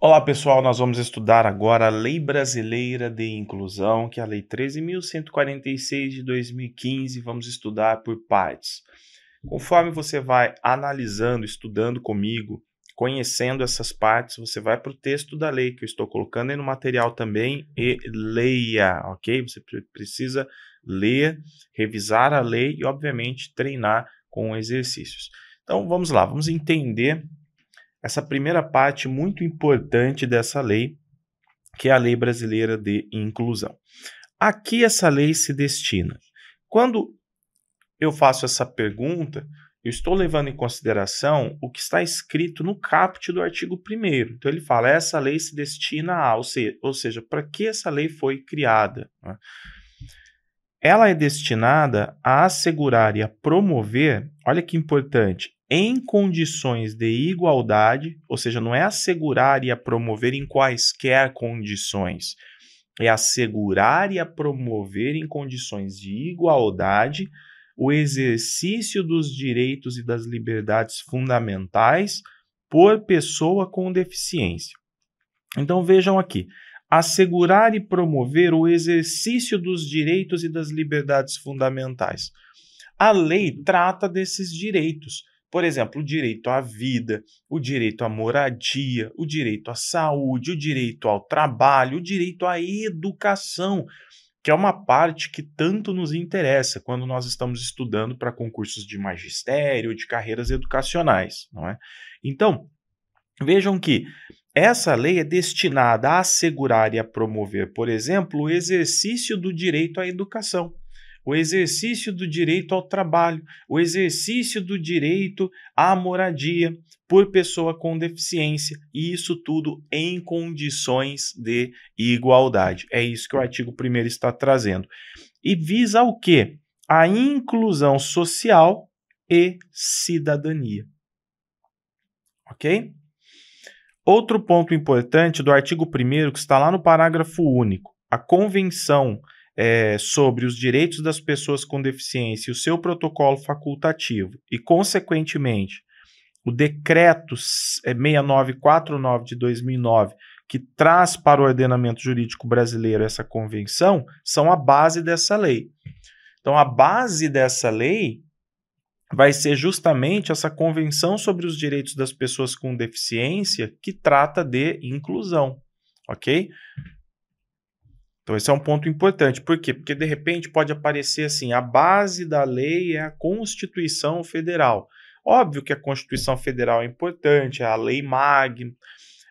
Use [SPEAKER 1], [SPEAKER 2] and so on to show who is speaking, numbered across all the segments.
[SPEAKER 1] Olá pessoal, nós vamos estudar agora a Lei Brasileira de Inclusão, que é a Lei 13.146 de 2015. Vamos estudar por partes. Conforme você vai analisando, estudando comigo, conhecendo essas partes, você vai para o texto da lei que eu estou colocando aí no material também e leia, ok? Você precisa ler, revisar a lei e, obviamente, treinar com exercícios. Então vamos lá, vamos entender essa primeira parte muito importante dessa lei, que é a Lei Brasileira de Inclusão. A que essa lei se destina? Quando eu faço essa pergunta, eu estou levando em consideração o que está escrito no caput do artigo 1. Então, ele fala: essa lei se destina a, ou seja, ou seja para que essa lei foi criada. Né? Ela é destinada a assegurar e a promover, olha que importante, em condições de igualdade, ou seja, não é assegurar e a promover em quaisquer condições, é assegurar e a promover em condições de igualdade o exercício dos direitos e das liberdades fundamentais por pessoa com deficiência. Então vejam aqui, assegurar e promover o exercício dos direitos e das liberdades fundamentais. A lei trata desses direitos. Por exemplo, o direito à vida, o direito à moradia, o direito à saúde, o direito ao trabalho, o direito à educação, que é uma parte que tanto nos interessa quando nós estamos estudando para concursos de magistério, de carreiras educacionais, não é? Então, vejam que essa lei é destinada a assegurar e a promover, por exemplo, o exercício do direito à educação, o exercício do direito ao trabalho, o exercício do direito à moradia por pessoa com deficiência, e isso tudo em condições de igualdade. É isso que o artigo 1 está trazendo. E visa o quê? A inclusão social e cidadania. Ok? Outro ponto importante do artigo 1 que está lá no parágrafo único, a Convenção é, sobre os Direitos das Pessoas com Deficiência e o seu protocolo facultativo, e, consequentemente, o Decreto 6949 é, de 2009, que traz para o ordenamento jurídico brasileiro essa convenção, são a base dessa lei. Então, a base dessa lei vai ser justamente essa Convenção sobre os Direitos das Pessoas com Deficiência que trata de inclusão, ok? Então, esse é um ponto importante. Por quê? Porque, de repente, pode aparecer assim: a base da lei é a Constituição Federal. Óbvio que a Constituição Federal é importante, é a lei MAG,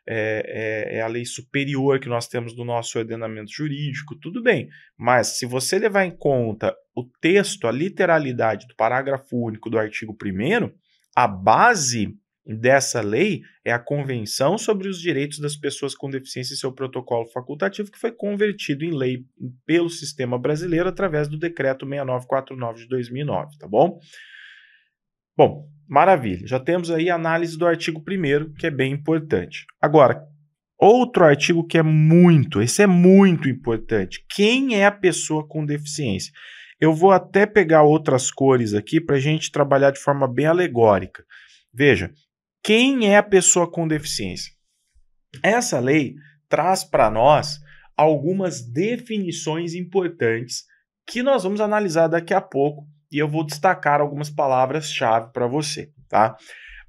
[SPEAKER 1] é, é, é, a lei superior que nós temos do nosso ordenamento jurídico, tudo bem. Mas se você levar em conta o texto, a literalidade do parágrafo único do artigo 1, a base dessa lei é a Convenção sobre os Direitos das Pessoas com Deficiência e seu protocolo facultativo, que foi convertido em lei pelo sistema brasileiro através do Decreto 6949 de 2009, tá bom? Bom, maravilha. Já temos aí a análise do artigo 1, que é bem importante. Agora, outro artigo que é muito, esse é muito importante: quem é a pessoa com deficiência? Eu vou até pegar outras cores aqui para a gente trabalhar de forma bem alegórica. Veja, quem é a pessoa com deficiência? Essa lei traz para nós algumas definições importantes que nós vamos analisar daqui a pouco e eu vou destacar algumas palavras-chave para você, tá?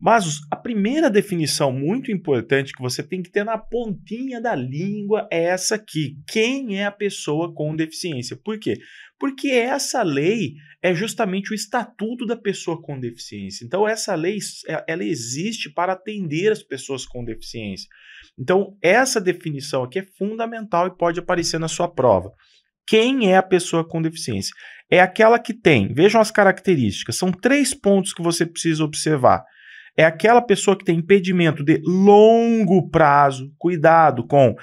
[SPEAKER 1] Mas a primeira definição muito importante que você tem que ter na pontinha da língua é essa aqui: quem é a pessoa com deficiência? Por quê? Porque essa lei é justamente o estatuto da pessoa com deficiência. Então, essa lei é, ela existe para atender as pessoas com deficiência. Então, essa definição aqui é fundamental e pode aparecer na sua prova. Quem é a pessoa com deficiência? É aquela que tem, vejam as características, são três pontos que você precisa observar. É aquela pessoa que tem impedimento de longo prazo, cuidado com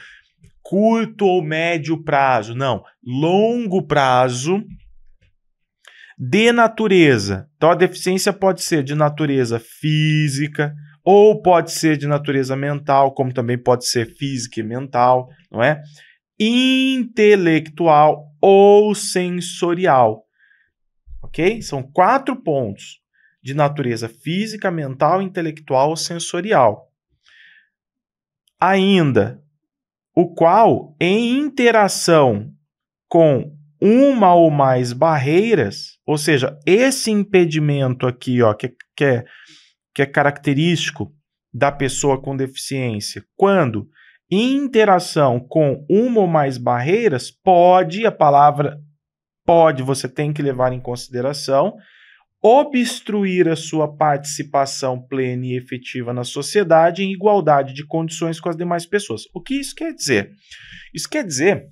[SPEAKER 1] curto ou médio prazo, não, longo prazo de natureza. Então a deficiência pode ser de natureza física ou pode ser de natureza mental, como também pode ser física e mental, não é? Intelectual ou sensorial. OK? São quatro pontos de natureza física, mental, intelectual ou sensorial. Ainda o qual, em interação com uma ou mais barreiras, ou seja, esse impedimento aqui, ó, que, é, que, é, que é característico da pessoa com deficiência, quando em interação com uma ou mais barreiras, pode, a palavra pode, você tem que levar em consideração, obstruir a sua participação plena e efetiva na sociedade em igualdade de condições com as demais pessoas. O que isso quer dizer? Isso quer dizer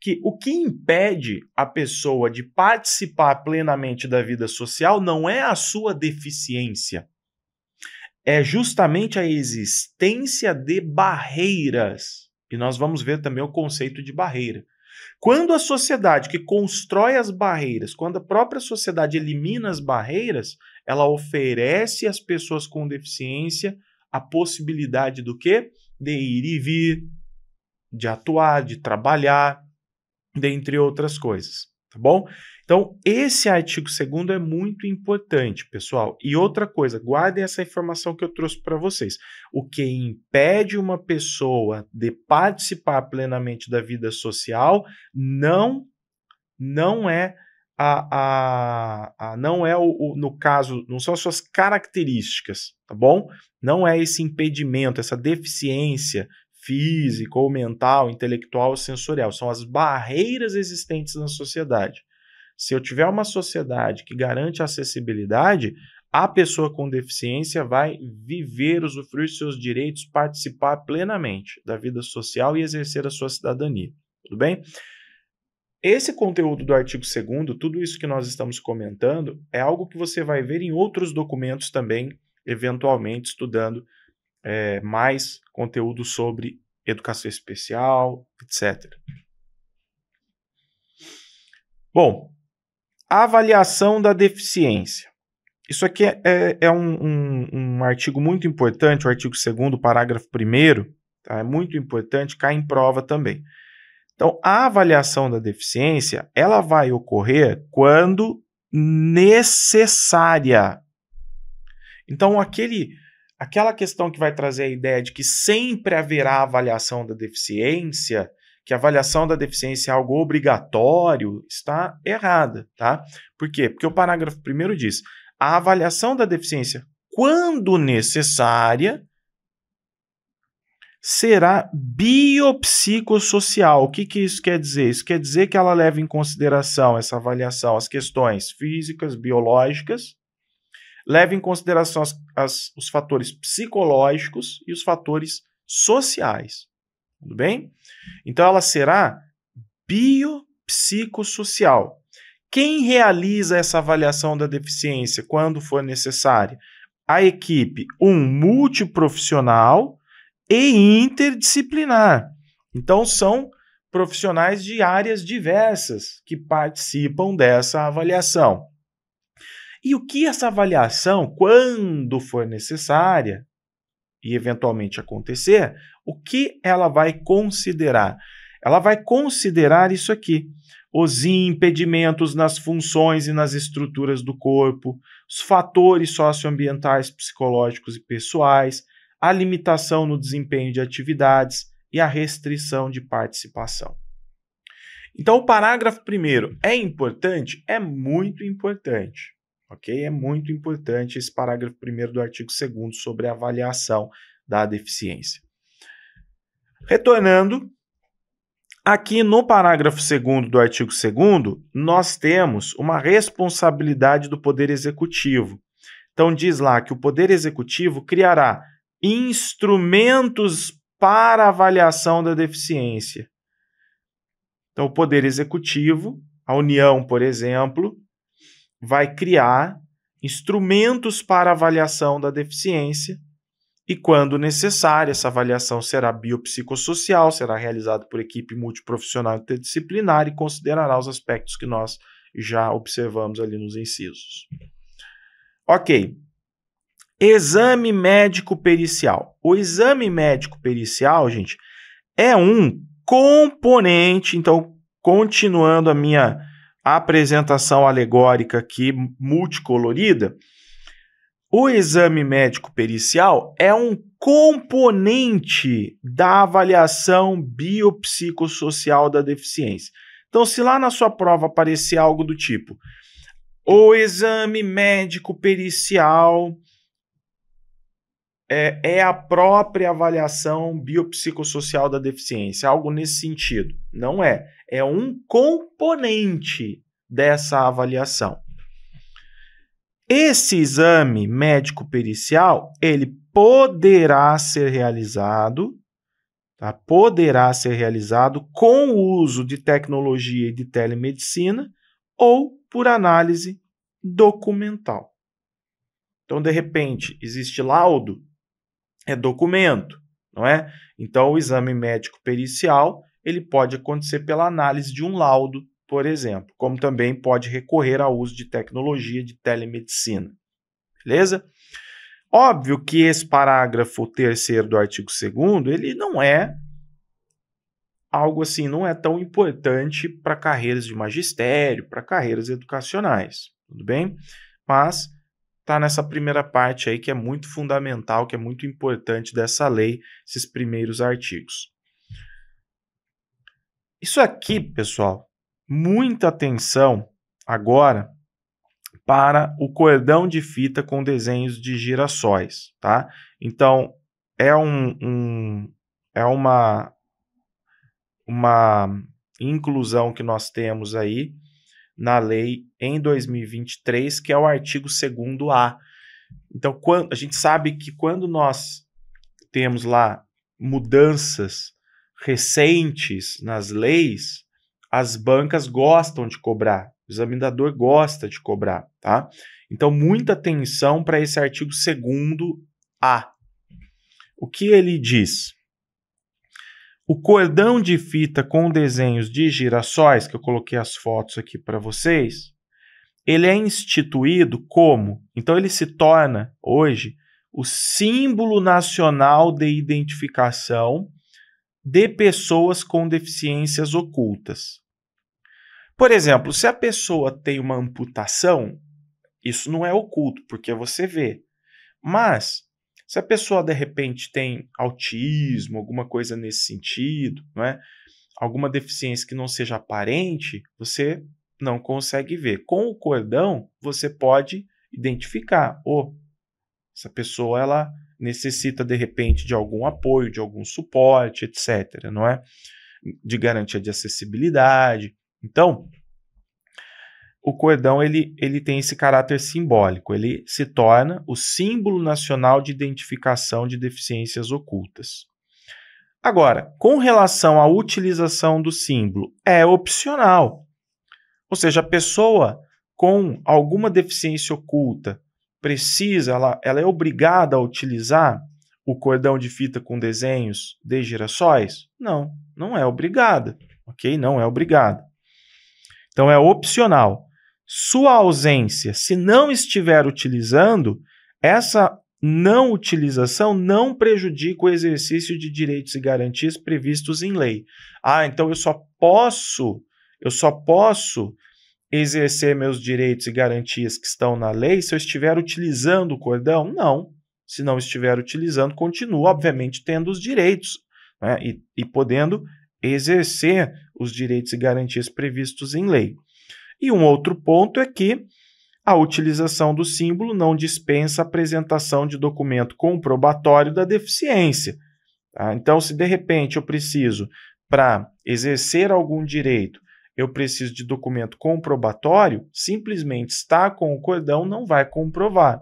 [SPEAKER 1] que o que impede a pessoa de participar plenamente da vida social não é a sua deficiência, é justamente a existência de barreiras. E nós vamos ver também o conceito de barreira. Quando a sociedade que constrói as barreiras, quando a própria sociedade elimina as barreiras, ela oferece às pessoas com deficiência a possibilidade do quê? De ir e vir, de atuar, de trabalhar, dentre outras coisas, tá bom? Então, esse artigo 2 é muito importante, pessoal. E outra coisa, guardem essa informação que eu trouxe para vocês. O que impede uma pessoa de participar plenamente da vida social não não é a, a, a não é o, o, no caso, não são as suas características, tá bom? Não é esse impedimento, essa deficiência física ou mental, intelectual ou sensorial, são as barreiras existentes na sociedade. Se eu tiver uma sociedade que garante acessibilidade, a pessoa com deficiência vai viver, usufruir seus direitos, participar plenamente da vida social e exercer a sua cidadania. Tudo bem? Esse conteúdo do artigo 2, tudo isso que nós estamos comentando, é algo que você vai ver em outros documentos também, eventualmente estudando é, mais conteúdo sobre educação especial, etc. Bom, Avaliação da deficiência. Isso aqui é, é, é um, um, um, artigo muito importante, o artigo 2, parágrafo 1, tá? é muito importante, cai em prova também. Então, a avaliação da deficiência ela vai ocorrer quando necessária. Então, aquele, aquela questão que vai trazer a ideia de que sempre haverá avaliação da deficiência, que a avaliação da deficiência é algo obrigatório está errada, tá? Por quê? Porque o parágrafo primeiro diz: a avaliação da deficiência, quando necessária, será biopsicossocial. O que, que isso quer dizer? Isso quer dizer que ela leva em consideração essa avaliação, as questões físicas, biológicas, leva em consideração as, as, os fatores psicológicos e os fatores sociais. Tudo bem? Então ela será biopsicossocial. Quem realiza essa avaliação da deficiência quando for necessária? A equipe, um multiprofissional e interdisciplinar. Então são profissionais de áreas diversas que participam dessa avaliação. E o que essa avaliação, quando for necessária, e eventualmente acontecer, o que ela vai considerar? Ela vai considerar isso aqui: os impedimentos nas funções e nas estruturas do corpo, os fatores socioambientais, psicológicos e pessoais, a limitação no desempenho de atividades e a restrição de participação. Então, o parágrafo primeiro é importante? É muito importante ok? É muito importante esse parágrafo primeiro do artigo 2 sobre a avaliação da deficiência. Retornando, aqui no parágrafo 2 do artigo 2 nós temos uma responsabilidade do Poder Executivo. Então diz lá que o Poder Executivo criará instrumentos para avaliação da deficiência. Então o Poder Executivo, a União, por exemplo, vai criar instrumentos para avaliação da deficiência e, quando necessário essa avaliação será biopsicossocial, será realizada por equipe multiprofissional interdisciplinar e considerará os aspectos que nós já observamos ali nos incisos. Ok. Exame médico pericial. O exame médico pericial, gente, é um componente. Então, continuando a minha a apresentação alegórica aqui multicolorida, o exame médico pericial é um componente da avaliação biopsicossocial da deficiência. Então, se lá na sua prova aparecer algo do tipo, o exame médico pericial é, é, a própria avaliação biopsicossocial da deficiência, algo nesse sentido. Não é é um componente dessa avaliação. Esse exame médico pericial, ele poderá ser realizado, tá? Poderá ser realizado com o uso de tecnologia e de telemedicina ou por análise documental. Então, de repente, existe laudo, é documento, não é? Então, o exame médico pericial ele pode acontecer pela análise de um laudo, por exemplo, como também pode recorrer ao uso de tecnologia de telemedicina. Beleza? Óbvio que esse parágrafo terceiro do artigo 2 ele não é algo assim, não é tão importante para carreiras de magistério, para carreiras educacionais, tudo bem? Mas tá nessa primeira parte aí que é muito fundamental, que é muito importante dessa lei, esses primeiros artigos. Isso aqui, pessoal, muita atenção agora para o cordão de fita com desenhos de girassóis, tá? Então, é um, um é uma uma inclusão que nós temos aí na lei em 2023, que é o artigo 2A. Então, quando, a gente sabe que quando nós temos lá mudanças recentes nas leis, as bancas gostam de cobrar, o examinador gosta de cobrar, tá? Então, muita atenção para esse artigo 2A. O que ele diz? O cordão de fita com desenhos de girassóis, que eu coloquei as fotos aqui para vocês, ele é instituído como? Então, ele se torna, hoje, o símbolo nacional de identificação de pessoas com deficiências ocultas. Por exemplo, se a pessoa tem uma amputação, isso não é oculto, porque você vê. Mas, se a pessoa de repente tem autismo, alguma coisa nesse sentido, não é? alguma deficiência que não seja aparente, você não consegue ver. Com o cordão, você pode identificar. Oh, essa pessoa ela necessita de repente de algum apoio, de algum suporte, etc, não é? De garantia de acessibilidade. Então, o cordão ele, ele tem esse caráter simbólico, ele se torna o símbolo nacional de identificação de deficiências ocultas. Agora, com relação à utilização do símbolo, é opcional. Ou seja, a pessoa com alguma deficiência oculta precisa, ela, ela é obrigada a utilizar o cordão de fita com desenhos de girassóis? Não, não é obrigada, ok? Não é obrigada. Então é opcional. Sua ausência, se não estiver utilizando, essa não utilização não prejudica o exercício de direitos e garantias previstos em lei. Ah, então eu só posso, eu só posso exercer meus direitos e garantias que estão na lei se eu estiver utilizando o cordão? Não. Se não estiver utilizando, continuo, obviamente, tendo os direitos né? e, e podendo exercer os direitos e garantias previstos em lei. E um outro ponto é que a utilização do símbolo não dispensa a apresentação de documento comprobatório da deficiência. Tá? Então, se de repente eu preciso, para exercer algum direito, eu preciso de documento comprobatório, simplesmente está com o cordão não vai comprovar.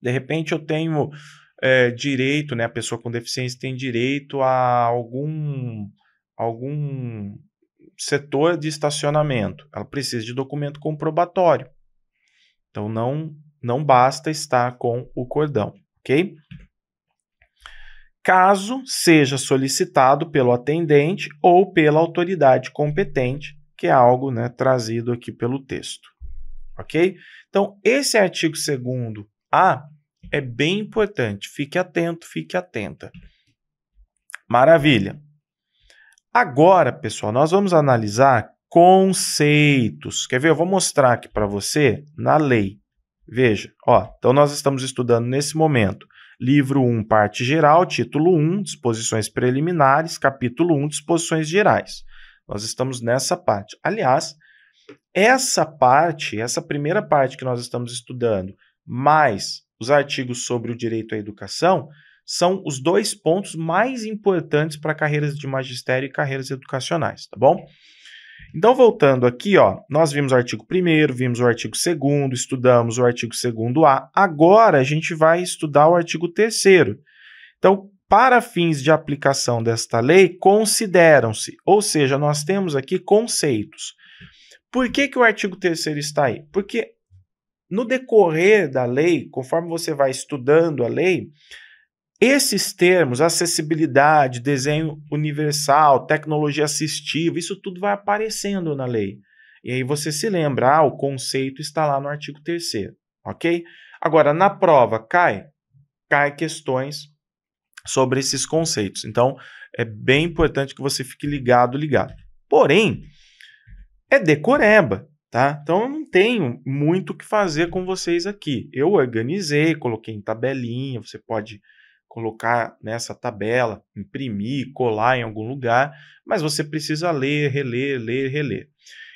[SPEAKER 1] De repente eu tenho é, direito, né, a pessoa com deficiência tem direito a algum, algum setor de estacionamento. Ela precisa de documento comprobatório. Então não, não basta estar com o cordão, ok? caso seja solicitado pelo atendente ou pela autoridade competente, que é algo né, trazido aqui pelo texto. Ok? Então, esse artigo 2 A é bem importante. Fique atento, fique atenta. Maravilha. Agora, pessoal, nós vamos analisar conceitos. Quer ver? Eu vou mostrar aqui para você na lei. Veja, ó, então nós estamos estudando nesse momento Livro 1, parte geral, título 1, disposições preliminares, capítulo 1, disposições gerais. Nós estamos nessa parte. Aliás, essa parte, essa primeira parte que nós estamos estudando, mais os artigos sobre o direito à educação, são os dois pontos mais importantes para carreiras de magistério e carreiras educacionais, tá bom? Então, voltando aqui, ó, nós vimos o artigo 1 vimos o artigo 2 estudamos o artigo 2A. Agora a gente vai estudar o artigo 3 Então, para fins de aplicação desta lei, consideram-se, ou seja, nós temos aqui conceitos. Por que, que o artigo 3 está aí? Porque no decorrer da lei, conforme você vai estudando a lei, esses termos, acessibilidade, desenho universal, tecnologia assistiva, isso tudo vai aparecendo na lei. E aí você se lembra, ah, o conceito está lá no artigo 3 ok? Agora, na prova, cai? Cai questões sobre esses conceitos. Então, é bem importante que você fique ligado, ligado. Porém, é decoreba, tá? Então, eu não tenho muito o que fazer com vocês aqui. Eu organizei, coloquei em tabelinha, você pode colocar nessa tabela, imprimir, colar em algum lugar, mas você precisa ler, reler, ler, reler.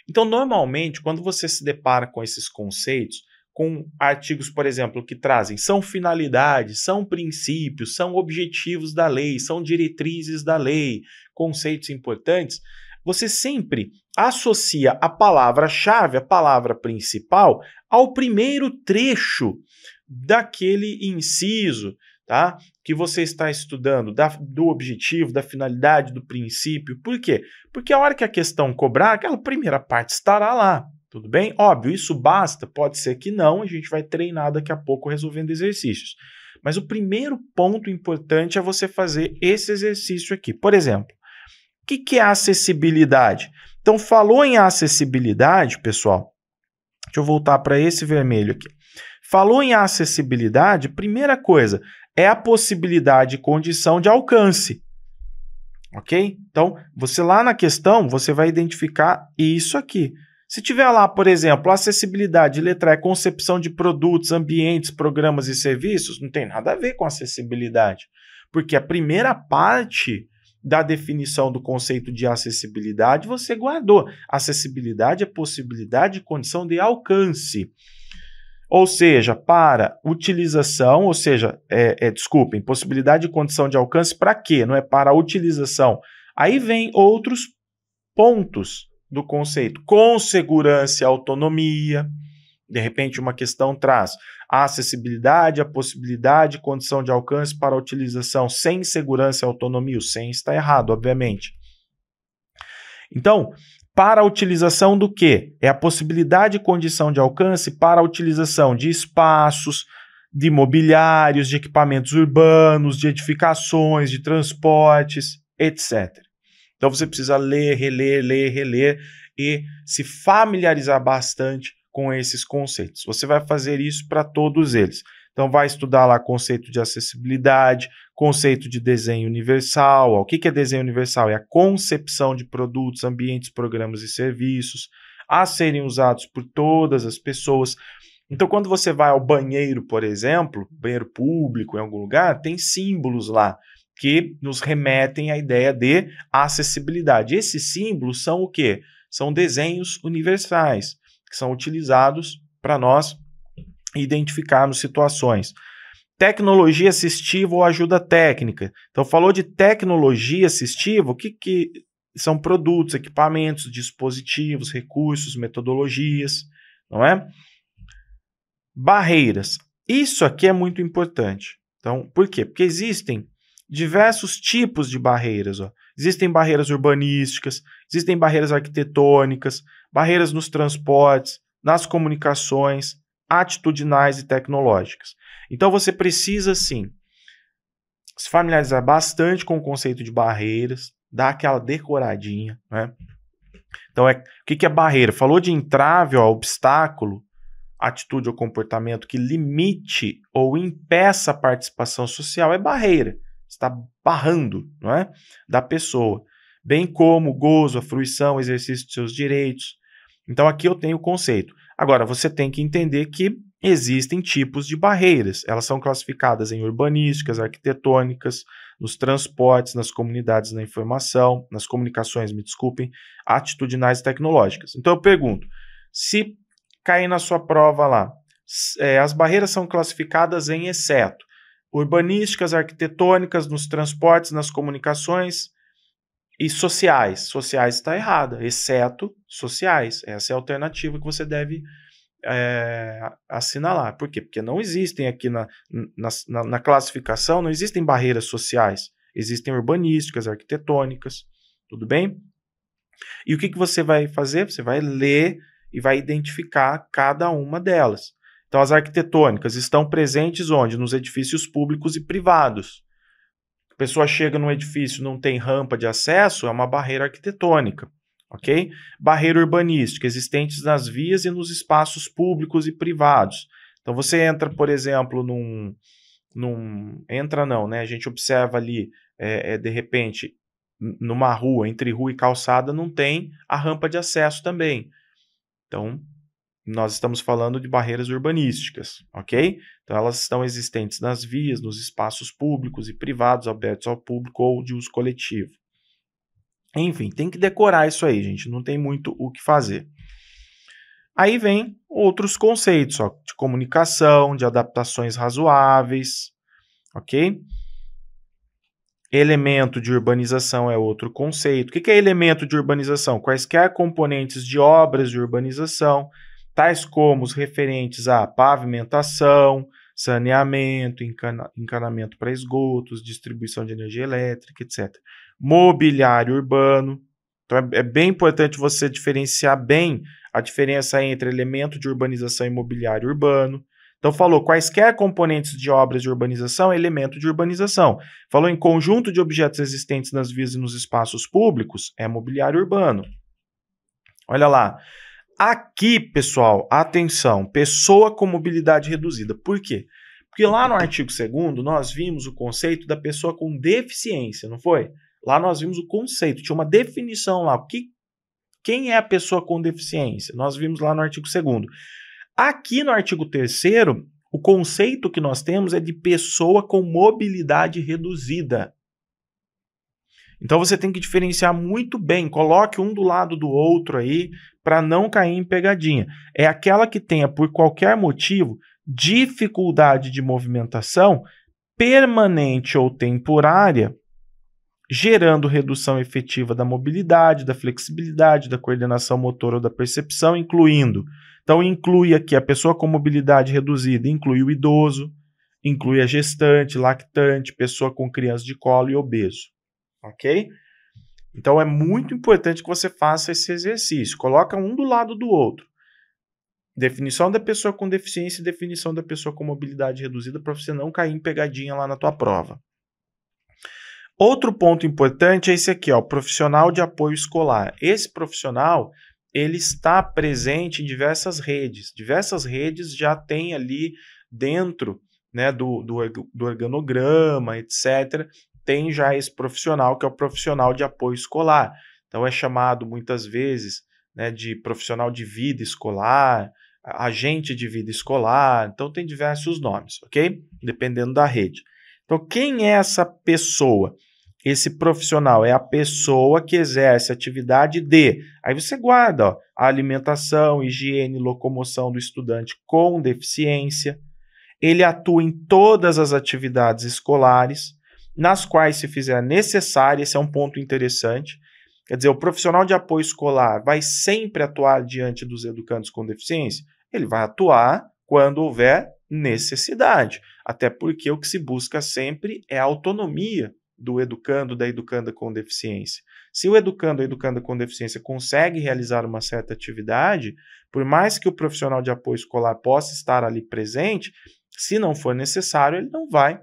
[SPEAKER 1] Então, normalmente, quando você se depara com esses conceitos, com artigos, por exemplo, que trazem são finalidades, são princípios, são objetivos da lei, são diretrizes da lei, conceitos importantes, você sempre associa a palavra-chave, a palavra principal, ao primeiro trecho daquele inciso, tá? que você está estudando, da, do objetivo, da finalidade, do princípio. Por quê? Porque a hora que a questão cobrar, aquela primeira parte estará lá. Tudo bem? Óbvio, isso basta, pode ser que não, a gente vai treinar daqui a pouco resolvendo exercícios. Mas o primeiro ponto importante é você fazer esse exercício aqui. Por exemplo, o que, que é acessibilidade? Então, falou em acessibilidade, pessoal. Deixa eu voltar para esse vermelho aqui. Falou em acessibilidade, primeira coisa, é a possibilidade e condição de alcance. Ok? Então, você lá na questão, você vai identificar isso aqui. Se tiver lá, por exemplo, acessibilidade, letra é concepção de produtos, ambientes, programas e serviços, não tem nada a ver com acessibilidade. Porque a primeira parte da definição do conceito de acessibilidade você guardou. Acessibilidade é possibilidade e condição de alcance. Ou seja, para utilização, ou seja, é, é, desculpem, possibilidade de condição de alcance para quê? Não é para utilização. Aí vem outros pontos do conceito, com segurança e autonomia. De repente, uma questão traz a acessibilidade, a possibilidade, condição de alcance para utilização sem segurança e autonomia. O sem está errado, obviamente. Então, para a utilização do que? É a possibilidade e condição de alcance para a utilização de espaços, de mobiliários, de equipamentos urbanos, de edificações, de transportes, etc. Então você precisa ler, reler, ler, reler e se familiarizar bastante com esses conceitos. Você vai fazer isso para todos eles. Então, vai estudar lá conceito de acessibilidade, conceito de desenho universal. Ó, o que, que é desenho universal? É a concepção de produtos, ambientes, programas e serviços a serem usados por todas as pessoas. Então, quando você vai ao banheiro, por exemplo, banheiro público em algum lugar, tem símbolos lá que nos remetem à ideia de acessibilidade. Esses símbolos são o quê? São desenhos universais que são utilizados para nós identificar identificarmos situações. Tecnologia assistiva ou ajuda técnica. Então, falou de tecnologia assistiva, o que, que são produtos, equipamentos, dispositivos, recursos, metodologias, não é? Barreiras. Isso aqui é muito importante. Então, por quê? Porque existem diversos tipos de barreiras. Ó. Existem barreiras urbanísticas, existem barreiras arquitetônicas, barreiras nos transportes, nas comunicações, atitudinais e tecnológicas. Então você precisa sim se familiarizar bastante com o conceito de barreiras, dar aquela decoradinha, né? Então, é, o que, que é barreira? Falou de entrave, ó, obstáculo, atitude ou comportamento que limite ou impeça a participação social, é barreira. Está barrando, não é? Da pessoa. Bem como gozo, a fruição, o exercício de seus direitos. Então, aqui eu tenho o conceito. Agora, você tem que entender que existem tipos de barreiras. Elas são classificadas em urbanísticas, arquitetônicas, nos transportes, nas comunidades na informação, nas comunicações, me desculpem, atitudinais e tecnológicas. Então eu pergunto: se cair na sua prova lá, é, as barreiras são classificadas em exceto urbanísticas, arquitetônicas, nos transportes, nas comunicações e sociais. Sociais está errada, exceto sociais. Essa é a alternativa que você deve é, assinalar. Por quê? Porque não existem aqui na, na, na classificação, não existem barreiras sociais. Existem urbanísticas, arquitetônicas, tudo bem? E o que, que você vai fazer? Você vai ler e vai identificar cada uma delas. Então, as arquitetônicas estão presentes onde? Nos edifícios públicos e privados. A pessoa chega num edifício, não tem rampa de acesso, é uma barreira arquitetônica, ok? Barreira urbanística, existentes nas vias e nos espaços públicos e privados. Então você entra, por exemplo, num. num entra não, né? A gente observa ali, é, é, de repente, numa rua, entre rua e calçada, não tem a rampa de acesso também. Então, nós estamos falando de barreiras urbanísticas, ok? Então, elas estão existentes nas vias, nos espaços públicos e privados, abertos ao público ou de uso coletivo. Enfim, tem que decorar isso aí, gente, não tem muito o que fazer. Aí vem outros conceitos, ó, de comunicação, de adaptações razoáveis, ok? Elemento de urbanização é outro conceito. O que é elemento de urbanização? Quaisquer componentes de obras de urbanização tais como os referentes à pavimentação, saneamento, encanamento para esgotos, distribuição de energia elétrica, etc. Mobiliário urbano. Então é, é bem importante você diferenciar bem a diferença entre elemento de urbanização e mobiliário urbano. Então, falou quaisquer componentes de obras de urbanização é elemento de urbanização. Falou em conjunto de objetos existentes nas vias e nos espaços públicos, é mobiliário urbano. Olha lá. Aqui, pessoal, atenção, pessoa com mobilidade reduzida. Por quê? Porque lá no artigo 2 nós vimos o conceito da pessoa com deficiência, não foi? Lá nós vimos o conceito, tinha uma definição lá. O que, quem é a pessoa com deficiência? Nós vimos lá no artigo 2. Aqui no artigo 3, o conceito que nós temos é de pessoa com mobilidade reduzida. Então você tem que diferenciar muito bem, coloque um do lado do outro aí para não cair em pegadinha. É aquela que tenha por qualquer motivo dificuldade de movimentação permanente ou temporária, gerando redução efetiva da mobilidade, da flexibilidade, da coordenação motora ou da percepção, incluindo. Então inclui aqui a pessoa com mobilidade reduzida, inclui o idoso, inclui a gestante, lactante, pessoa com criança de colo e obeso ok? Então é muito importante que você faça esse exercício. Coloca um do lado do outro. Definição da pessoa com deficiência e definição da pessoa com mobilidade reduzida para você não cair em pegadinha lá na tua prova. Outro ponto importante é esse aqui, ó, profissional de apoio escolar. Esse profissional, ele está presente em diversas redes. Diversas redes já tem ali dentro né, do, do, do organograma, etc., tem já esse profissional, que é o profissional de apoio escolar. Então, é chamado muitas vezes né, de profissional de vida escolar, agente de vida escolar. Então, tem diversos nomes, ok? Dependendo da rede. Então, quem é essa pessoa? Esse profissional é a pessoa que exerce atividade de. Aí você guarda ó, a alimentação, higiene, locomoção do estudante com deficiência. Ele atua em todas as atividades escolares nas quais se fizer necessário esse é um ponto interessante. Quer dizer, o profissional de apoio escolar vai sempre atuar diante dos educandos com deficiência? Ele vai atuar quando houver necessidade, até porque o que se busca sempre é a autonomia do educando, da educanda com deficiência. Se o educando ou educanda com deficiência consegue realizar uma certa atividade, por mais que o profissional de apoio escolar possa estar ali presente, se não for necessário, ele não vai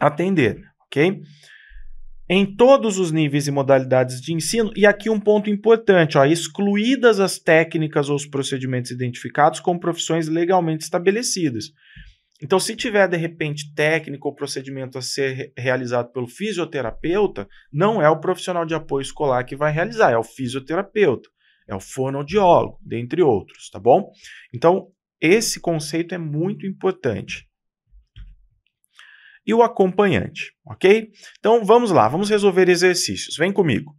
[SPEAKER 1] atender ok? Em todos os níveis e modalidades de ensino, e aqui um ponto importante, ó, excluídas as técnicas ou os procedimentos identificados como profissões legalmente estabelecidas. Então, se tiver, de repente, técnica ou procedimento a ser realizado pelo fisioterapeuta, não é o profissional de apoio escolar que vai realizar, é o fisioterapeuta, é o fonoaudiólogo, dentre outros, tá bom? Então, esse conceito é muito importante e o acompanhante, ok? Então vamos lá, vamos resolver exercícios. Vem comigo.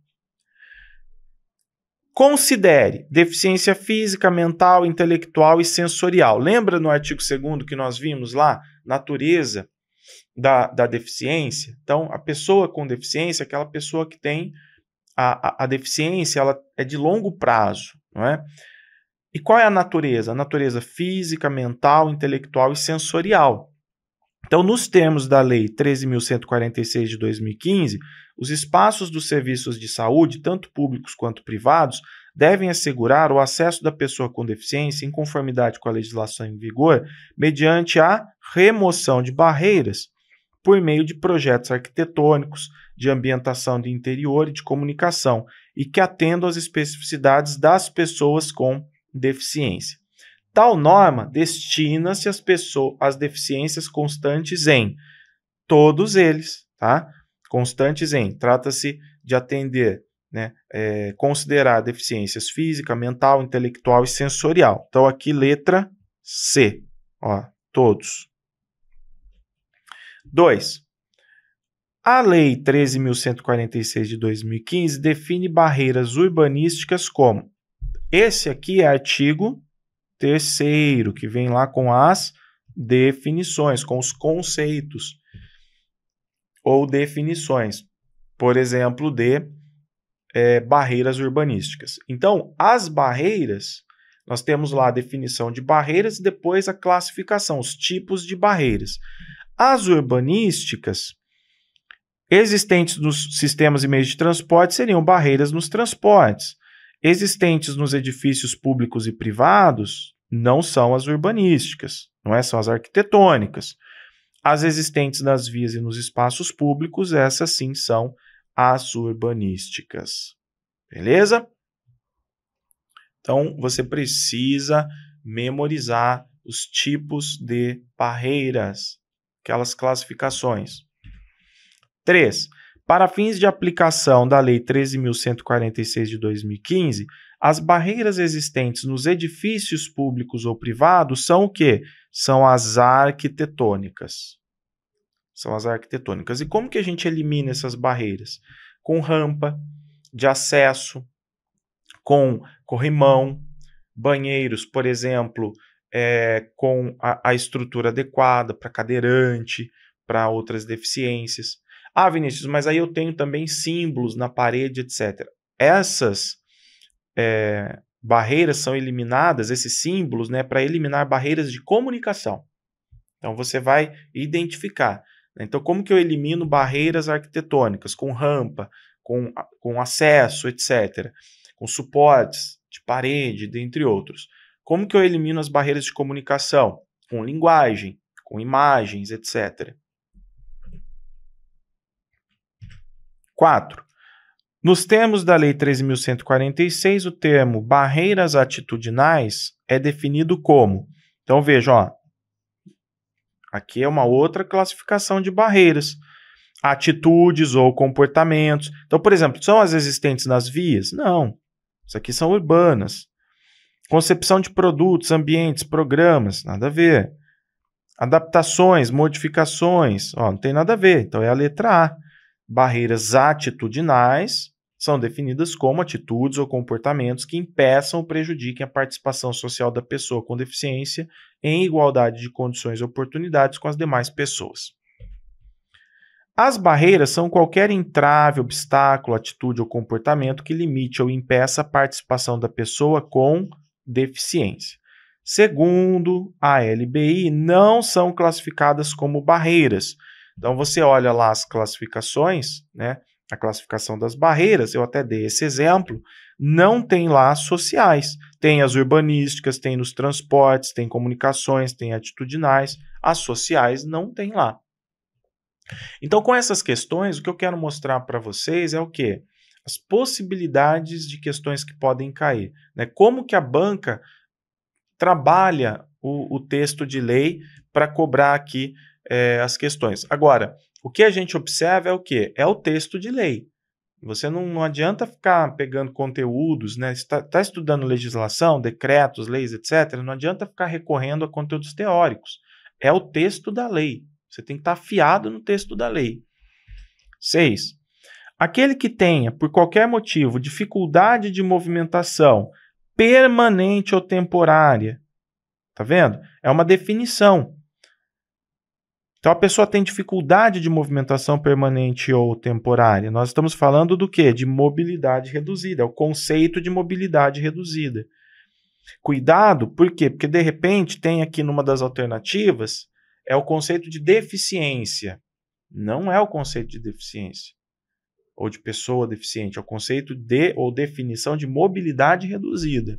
[SPEAKER 1] Considere deficiência física, mental, intelectual e sensorial. Lembra no artigo 2 que nós vimos lá? Natureza da, da deficiência. Então, a pessoa com deficiência, é aquela pessoa que tem a, a, a deficiência, ela é de longo prazo, não é? E qual é a natureza? A natureza física, mental, intelectual e sensorial. Então, nos termos da Lei 13.146 de 2015, os espaços dos serviços de saúde, tanto públicos quanto privados, devem assegurar o acesso da pessoa com deficiência em conformidade com a legislação em vigor, mediante a remoção de barreiras por meio de projetos arquitetônicos, de ambientação de interior e de comunicação, e que atendam às especificidades das pessoas com deficiência. Tal norma destina-se às pessoas às deficiências constantes em todos eles, tá? Constantes em trata-se de atender, né? É, considerar deficiências física, mental, intelectual e sensorial. Então aqui letra C, ó, todos. 2. A Lei 13.146 de 2015 define barreiras urbanísticas como: esse aqui é artigo terceiro, que vem lá com as definições, com os conceitos ou definições. Por exemplo, de é, barreiras urbanísticas. Então, as barreiras, nós temos lá a definição de barreiras e depois a classificação, os tipos de barreiras. As urbanísticas existentes nos sistemas e meios de transporte seriam barreiras nos transportes existentes nos edifícios públicos e privados não são as urbanísticas, não é? São as arquitetônicas. As existentes nas vias e nos espaços públicos, essas sim são as urbanísticas. Beleza? Então você precisa memorizar os tipos de barreiras, aquelas classificações. 3. Para fins de aplicação da Lei 13.146 de 2015, as barreiras existentes nos edifícios públicos ou privados são o quê? São as arquitetônicas. São as arquitetônicas. E como que a gente elimina essas barreiras? Com rampa de acesso, com corrimão, banheiros, por exemplo, é, com a, a estrutura adequada para cadeirante, para outras deficiências ah, Vinícius, mas aí eu tenho também símbolos na parede, etc. Essas é, barreiras são eliminadas, esses símbolos, né, para eliminar barreiras de comunicação. Então você vai identificar. Né. Então, como que eu elimino barreiras arquitetônicas? Com rampa, com, com acesso, etc. Com suportes de parede, dentre outros. Como que eu elimino as barreiras de comunicação? Com linguagem, com imagens, etc. 4. Nos termos da Lei 13.146, o termo barreiras atitudinais é definido como. Então veja, ó, aqui é uma outra classificação de barreiras, atitudes ou comportamentos. Então, por exemplo, são as existentes nas vias? Não. Isso aqui são urbanas. Concepção de produtos, ambientes, programas, nada a ver. Adaptações, modificações, ó, não tem nada a ver. Então é a letra A. Barreiras atitudinais são definidas como atitudes ou comportamentos que impeçam ou prejudiquem a participação social da pessoa com deficiência em igualdade de condições e oportunidades com as demais pessoas. As barreiras são qualquer entrave, obstáculo, atitude ou comportamento que limite ou impeça a participação da pessoa com deficiência. Segundo a LBI, não são classificadas como barreiras, então você olha lá as classificações, né? A classificação das barreiras, eu até dei esse exemplo, não tem lá as sociais. Tem as urbanísticas, tem nos transportes, tem comunicações, tem atitudinais. As sociais não tem lá. Então, com essas questões, o que eu quero mostrar para vocês é o quê? As possibilidades de questões que podem cair. Né? Como que a banca trabalha o, o texto de lei para cobrar aqui é, as questões. Agora, o que a gente observa é o que? É o texto de lei. Você não, não adianta ficar pegando conteúdos, né? Está tá estudando legislação, decretos, leis, etc. Não adianta ficar recorrendo a conteúdos teóricos. É o texto da lei. Você tem que estar afiado no texto da lei. 6. Aquele que tenha, por qualquer motivo, dificuldade de movimentação permanente ou temporária. Tá vendo? É uma definição. Então a pessoa tem dificuldade de movimentação permanente ou temporária. Nós estamos falando do que? De mobilidade reduzida, é o conceito de mobilidade reduzida. Cuidado, por quê? Porque de repente tem aqui numa das alternativas é o conceito de deficiência. Não é o conceito de deficiência ou de pessoa deficiente, é o conceito de ou definição de mobilidade reduzida.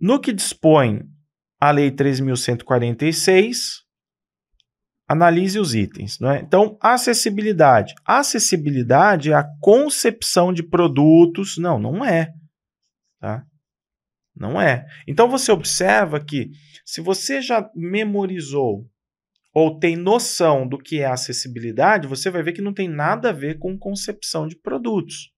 [SPEAKER 1] No que dispõe a Lei 3.146. Analise os itens. Né? Então, acessibilidade. Acessibilidade é a concepção de produtos. Não, não é. Tá? Não é. Então, você observa que se você já memorizou ou tem noção do que é acessibilidade, você vai ver que não tem nada a ver com concepção de produtos.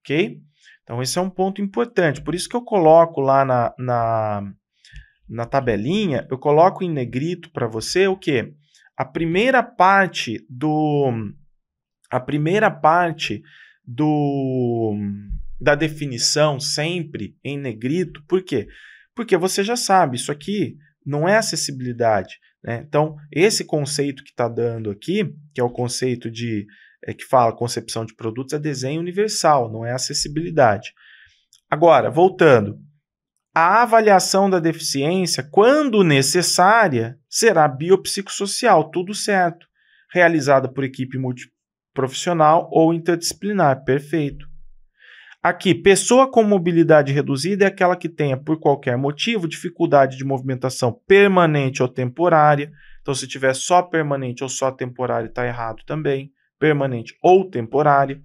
[SPEAKER 1] Ok? Então, esse é um ponto importante. Por isso que eu coloco lá na, na na tabelinha, eu coloco em negrito para você o quê? A primeira parte do a primeira parte do da definição sempre em negrito. Por quê? Porque você já sabe, isso aqui não é acessibilidade. Né? Então, esse conceito que está dando aqui, que é o conceito de é, que fala concepção de produtos, é desenho universal, não é acessibilidade. Agora, voltando, a avaliação da deficiência, quando necessária, será biopsicossocial, tudo certo, realizada por equipe multiprofissional ou interdisciplinar, perfeito. Aqui, pessoa com mobilidade reduzida é aquela que tenha, por qualquer motivo, dificuldade de movimentação permanente ou temporária. Então, se tiver só permanente ou só temporária, está errado também. Permanente ou temporária,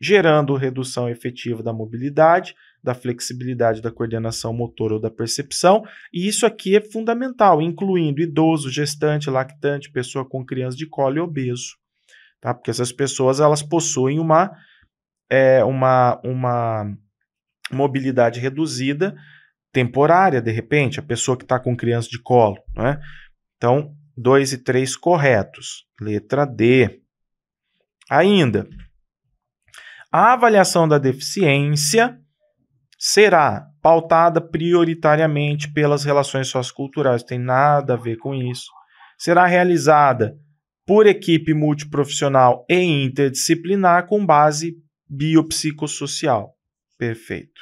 [SPEAKER 1] gerando redução efetiva da mobilidade, da flexibilidade da coordenação motor ou da percepção. E isso aqui é fundamental, incluindo idoso, gestante, lactante, pessoa com criança de colo e obeso. Tá? Porque essas pessoas elas possuem uma, é, uma, uma mobilidade reduzida temporária, de repente, a pessoa que está com criança de colo. Né? Então, 2 e 3 corretos. Letra D. Ainda, a avaliação da deficiência será pautada prioritariamente pelas relações socioculturais, tem nada a ver com isso. Será realizada por equipe multiprofissional e interdisciplinar com base biopsicossocial. Perfeito.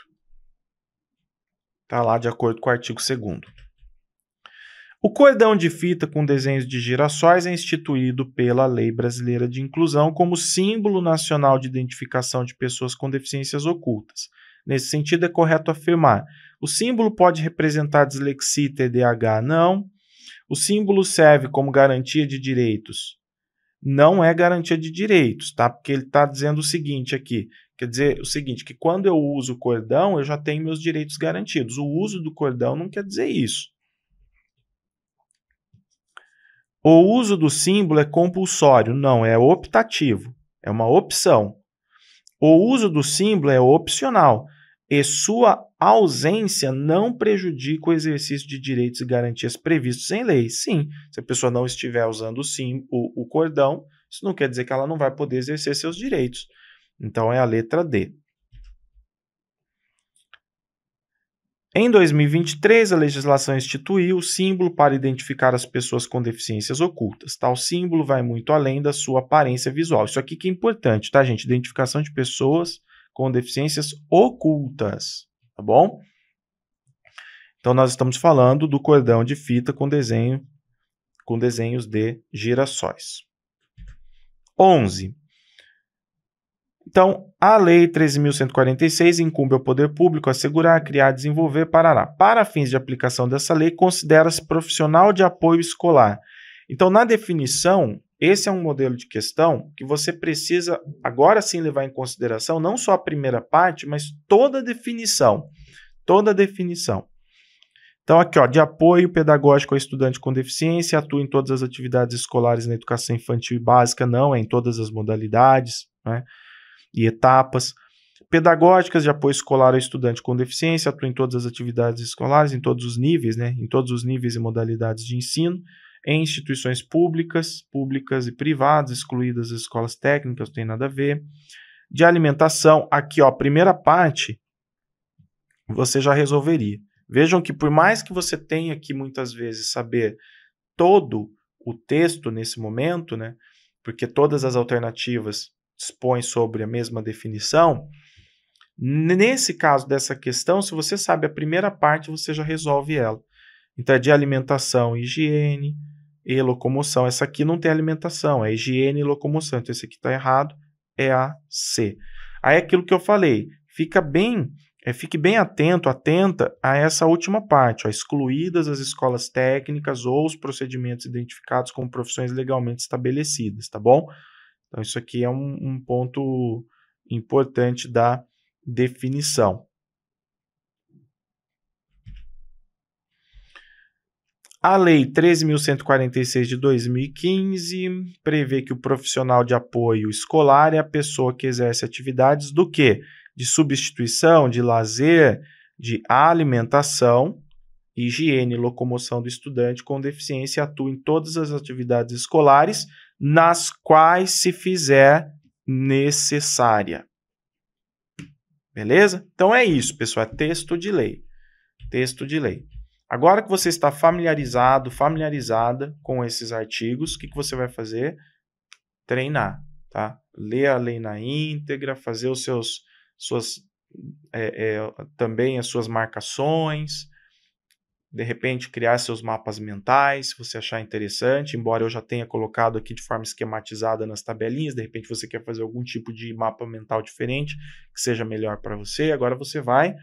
[SPEAKER 1] Está lá de acordo com o artigo 2. O cordão de fita com desenhos de girassóis é instituído pela Lei Brasileira de Inclusão como símbolo nacional de identificação de pessoas com deficiências ocultas. Nesse sentido, é correto afirmar: o símbolo pode representar dislexia e TDAH? Não. O símbolo serve como garantia de direitos? Não é garantia de direitos, tá? Porque ele está dizendo o seguinte aqui: quer dizer o seguinte, que quando eu uso o cordão, eu já tenho meus direitos garantidos. O uso do cordão não quer dizer isso. O uso do símbolo é compulsório, não, é optativo, é uma opção. O uso do símbolo é opcional e sua ausência não prejudica o exercício de direitos e garantias previstos em lei. Sim, se a pessoa não estiver usando sim, o, o cordão, isso não quer dizer que ela não vai poder exercer seus direitos. Então é a letra D. Em 2023, a legislação instituiu o símbolo para identificar as pessoas com deficiências ocultas. Tal símbolo vai muito além da sua aparência visual. Isso aqui que é importante, tá, gente? Identificação de pessoas com deficiências ocultas, tá bom? Então nós estamos falando do cordão de fita com desenho com desenhos de girassóis. 11. Então, a Lei 13.146 incumbe ao Poder Público assegurar, criar, desenvolver, parará. Para fins de aplicação dessa lei, considera-se profissional de apoio escolar. Então, na definição esse é um modelo de questão que você precisa agora sim levar em consideração não só a primeira parte, mas toda a definição. Toda a definição. Então, aqui, ó, de apoio pedagógico ao estudante com deficiência, atua em todas as atividades escolares na educação infantil e básica, não, é em todas as modalidades né, e etapas. Pedagógicas de apoio escolar ao estudante com deficiência, atua em todas as atividades escolares, em todos os níveis, né, em todos os níveis e modalidades de ensino em instituições públicas, públicas e privadas, excluídas as escolas técnicas, não tem nada a ver. De alimentação, aqui ó, primeira parte, você já resolveria. Vejam que por mais que você tenha que muitas vezes saber todo o texto nesse momento, né? Porque todas as alternativas dispõem sobre a mesma definição. Nesse caso dessa questão, se você sabe a primeira parte, você já resolve ela. Então, é de alimentação, higiene, e locomoção. Essa aqui não tem alimentação, é higiene e locomoção. Então, esse aqui está errado, é a C. Aí é aquilo que eu falei, fica bem, é, fique bem atento, atenta a essa última parte, ó, excluídas as escolas técnicas ou os procedimentos identificados como profissões legalmente estabelecidas, tá bom? Então, isso aqui é um, um ponto importante da definição. A Lei 13.146 de 2015 prevê que o profissional de apoio escolar é a pessoa que exerce atividades do que? De substituição, de lazer, de alimentação, higiene e locomoção do estudante com deficiência e atua em todas as atividades escolares nas quais se fizer necessária. Beleza? Então é isso, pessoal. É texto de lei. Texto de lei. Agora que você está familiarizado, familiarizada com esses artigos, o que, que você vai fazer? Treinar, tá? Ler a lei na íntegra, fazer os seus, suas, é, é, também as suas marcações, de repente criar seus mapas mentais, se você achar interessante, embora eu já tenha colocado aqui de forma esquematizada nas tabelinhas, de repente você quer fazer algum tipo de mapa mental diferente que seja melhor para você, agora você vai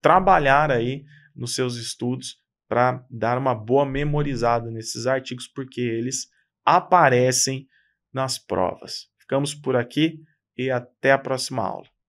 [SPEAKER 1] trabalhar aí nos seus estudos para dar uma boa memorizada nesses artigos, porque eles aparecem nas provas. Ficamos por aqui e até a próxima aula.